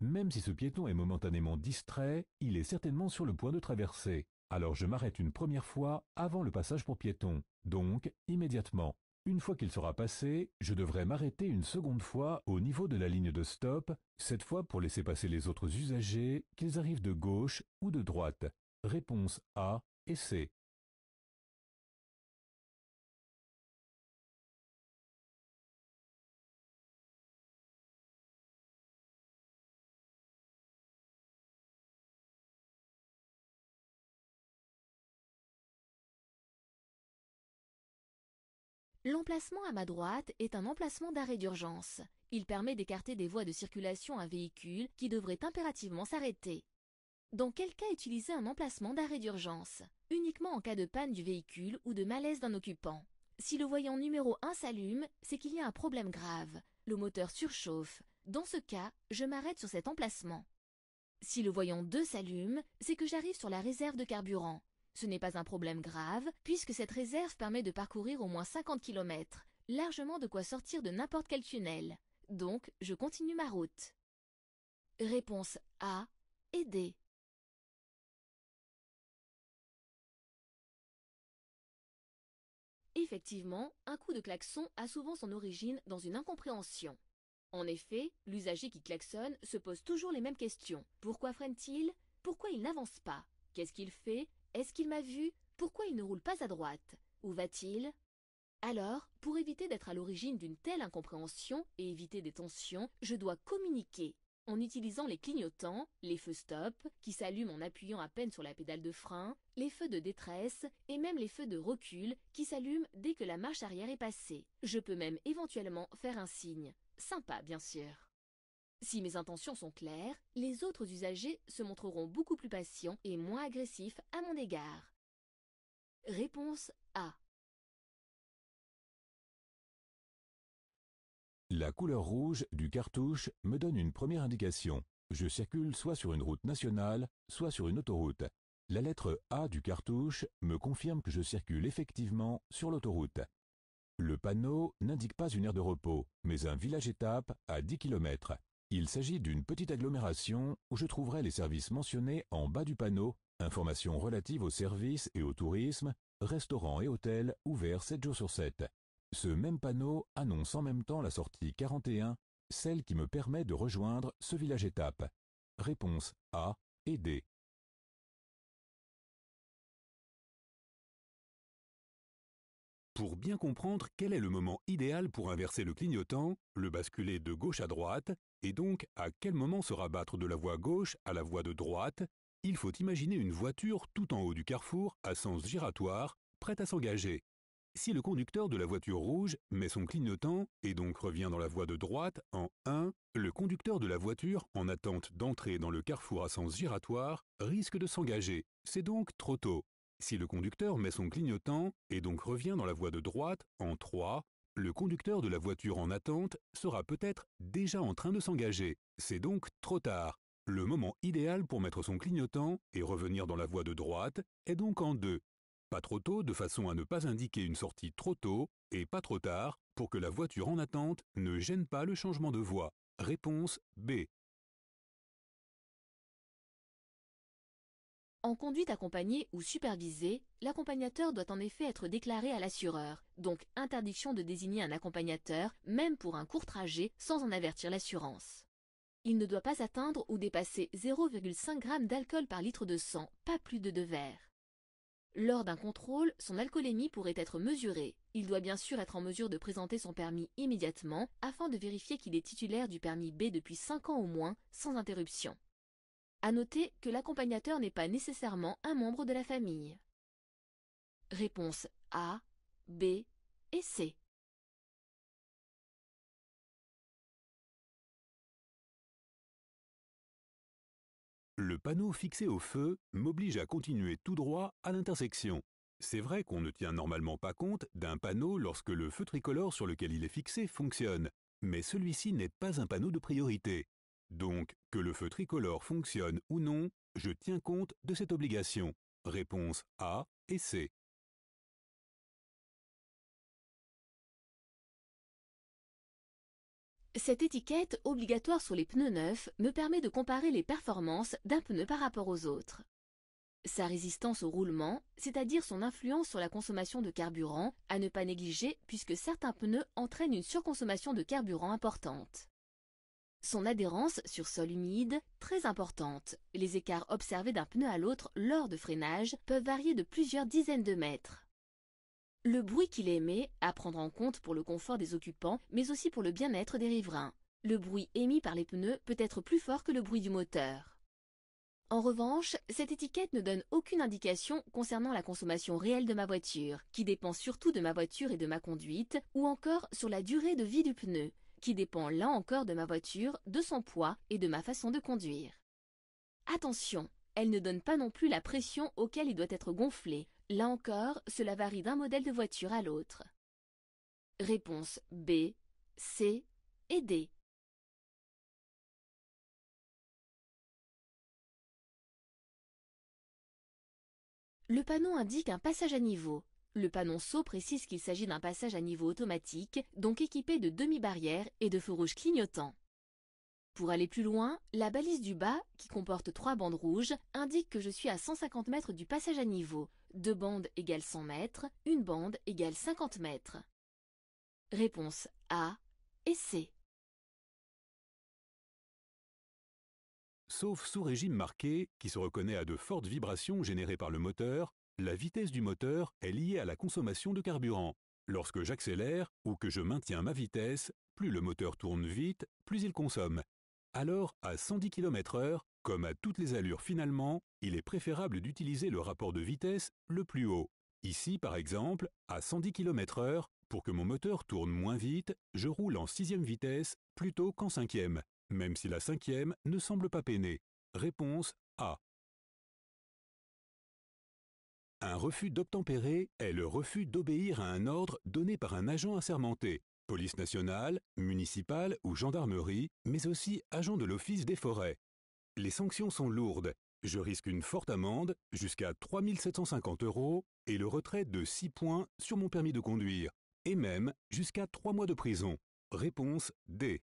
Speaker 1: Même si ce piéton est momentanément distrait, il est certainement sur le point de traverser. Alors je m'arrête une première fois avant le passage pour piéton, donc immédiatement. Une fois qu'il sera passé, je devrais m'arrêter une seconde fois au niveau de la ligne de stop, cette fois pour laisser passer les autres usagers, qu'ils arrivent de gauche ou de droite. Réponse A et C.
Speaker 2: L'emplacement à ma droite est un emplacement d'arrêt d'urgence. Il permet d'écarter des voies de circulation à véhicule qui devrait impérativement s'arrêter. Dans quel cas utiliser un emplacement d'arrêt d'urgence Uniquement en cas de panne du véhicule ou de malaise d'un occupant. Si le voyant numéro 1 s'allume, c'est qu'il y a un problème grave. Le moteur surchauffe. Dans ce cas, je m'arrête sur cet emplacement. Si le voyant 2 s'allume, c'est que j'arrive sur la réserve de carburant. Ce n'est pas un problème grave, puisque cette réserve permet de parcourir au moins 50 km, largement de quoi sortir de n'importe quel tunnel. Donc, je continue ma route. Réponse A et D. Effectivement, un coup de klaxon a souvent son origine dans une incompréhension. En effet, l'usager qui klaxonne se pose toujours les mêmes questions. Pourquoi freine-t-il Pourquoi il n'avance pas Qu'est-ce qu'il fait est-ce qu'il m'a vu Pourquoi il ne roule pas à droite Où va-t-il alors, pour éviter d'être à l'origine d'une telle incompréhension et éviter des tensions, je dois communiquer en utilisant les clignotants, les feux stop, qui s'allument en appuyant à peine sur la pédale de frein, les feux de détresse et même les feux de recul, qui s'allument dès que la marche arrière est passée. Je peux même éventuellement faire un signe. Sympa, bien sûr. Si mes intentions sont claires, les autres usagers se montreront beaucoup plus patients et moins agressifs à mon égard.
Speaker 3: Réponse A.
Speaker 1: La couleur rouge du cartouche me donne une première indication. Je circule soit sur une route nationale, soit sur une autoroute. La lettre A du cartouche me confirme que je circule effectivement sur l'autoroute. Le panneau n'indique pas une aire de repos, mais un village-étape à 10 km. Il s'agit d'une petite agglomération où je trouverai les services mentionnés en bas du panneau, informations relatives aux services et au tourisme, restaurants et hôtels ouverts 7 jours sur 7. Ce même panneau annonce en même temps la sortie 41, celle qui me permet de rejoindre ce village étape. Réponse
Speaker 3: A et D.
Speaker 1: Pour bien comprendre quel est le moment idéal pour inverser le clignotant, le basculer de gauche à droite et donc, à quel moment se rabattre de la voie gauche à la voie de droite Il faut imaginer une voiture tout en haut du carrefour, à sens giratoire, prête à s'engager. Si le conducteur de la voiture rouge met son clignotant et donc revient dans la voie de droite en 1, le conducteur de la voiture en attente d'entrer dans le carrefour à sens giratoire risque de s'engager. C'est donc trop tôt. Si le conducteur met son clignotant et donc revient dans la voie de droite en 3, le conducteur de la voiture en attente sera peut-être déjà en train de s'engager. C'est donc trop tard. Le moment idéal pour mettre son clignotant et revenir dans la voie de droite est donc en deux. Pas trop tôt de façon à ne pas indiquer une sortie trop tôt et pas trop tard pour que la voiture en attente ne gêne pas le changement de voie. Réponse B.
Speaker 2: En conduite accompagnée ou supervisée, l'accompagnateur doit en effet être déclaré à l'assureur, donc interdiction de désigner un accompagnateur, même pour un court trajet, sans en avertir l'assurance. Il ne doit pas atteindre ou dépasser 0,5 g d'alcool par litre de sang, pas plus de deux verres. Lors d'un contrôle, son alcoolémie pourrait être mesurée. Il doit bien sûr être en mesure de présenter son permis immédiatement afin de vérifier qu'il est titulaire du permis B depuis 5 ans au moins, sans interruption. À noter que l'accompagnateur n'est pas nécessairement un membre de la famille. Réponse A, B et C.
Speaker 1: Le panneau fixé au feu m'oblige à continuer tout droit à l'intersection. C'est vrai qu'on ne tient normalement pas compte d'un panneau lorsque le feu tricolore sur lequel il est fixé fonctionne, mais celui-ci n'est pas un panneau de priorité. Donc, que le feu tricolore fonctionne ou non, je tiens compte de cette obligation. Réponse A et C.
Speaker 2: Cette étiquette obligatoire sur les pneus neufs me permet de comparer les performances d'un pneu par rapport aux autres. Sa résistance au roulement, c'est-à-dire son influence sur la consommation de carburant, à ne pas négliger puisque certains pneus entraînent une surconsommation de carburant importante. Son adhérence sur sol humide, très importante. Les écarts observés d'un pneu à l'autre lors de freinage peuvent varier de plusieurs dizaines de mètres. Le bruit qu'il émet, à prendre en compte pour le confort des occupants, mais aussi pour le bien-être des riverains. Le bruit émis par les pneus peut être plus fort que le bruit du moteur. En revanche, cette étiquette ne donne aucune indication concernant la consommation réelle de ma voiture, qui dépend surtout de ma voiture et de ma conduite, ou encore sur la durée de vie du pneu qui dépend là encore de ma voiture, de son poids et de ma façon de conduire. Attention, elle ne donne pas non plus la pression auquel il doit être gonflé. Là encore, cela varie d'un modèle de voiture à l'autre. Réponse B, C et D. Le panneau indique un passage à niveau. Le panonceau précise qu'il s'agit d'un passage à niveau automatique, donc équipé de demi-barrières et de feux rouges clignotants. Pour aller plus loin, la balise du bas, qui comporte trois bandes rouges, indique que je suis à 150 mètres du passage à niveau. Deux bandes égale 100 mètres, une bande égale 50 mètres. Réponse A et
Speaker 3: C.
Speaker 1: Sauf sous régime marqué, qui se reconnaît à de fortes vibrations générées par le moteur, la vitesse du moteur est liée à la consommation de carburant. Lorsque j'accélère ou que je maintiens ma vitesse, plus le moteur tourne vite, plus il consomme. Alors, à 110 km/h, comme à toutes les allures finalement, il est préférable d'utiliser le rapport de vitesse le plus haut. Ici, par exemple, à 110 km/h, pour que mon moteur tourne moins vite, je roule en sixième vitesse plutôt qu'en cinquième, même si la cinquième ne semble pas peiner. Réponse A. Un refus d'obtempérer est le refus d'obéir à un ordre donné par un agent assermenté, police nationale, municipale ou gendarmerie, mais aussi agent de l'Office des forêts. Les sanctions sont lourdes. Je risque une forte amende, jusqu'à 3 750 euros, et le retrait de 6 points sur mon permis de conduire, et même jusqu'à 3 mois de prison. Réponse
Speaker 3: D.